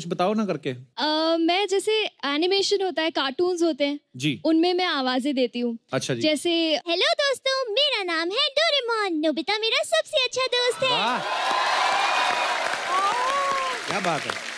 कुछ बताओ ना करके uh, मैं जैसे एनिमेशन होता है कार्टून होते हैं जी उनमें मैं आवाजें देती हूँ अच्छा जी जैसे हेलो दोस्तों मेरा नाम है डोरेमोन नोबिता मेरा सबसे अच्छा दोस्त है क्या बात है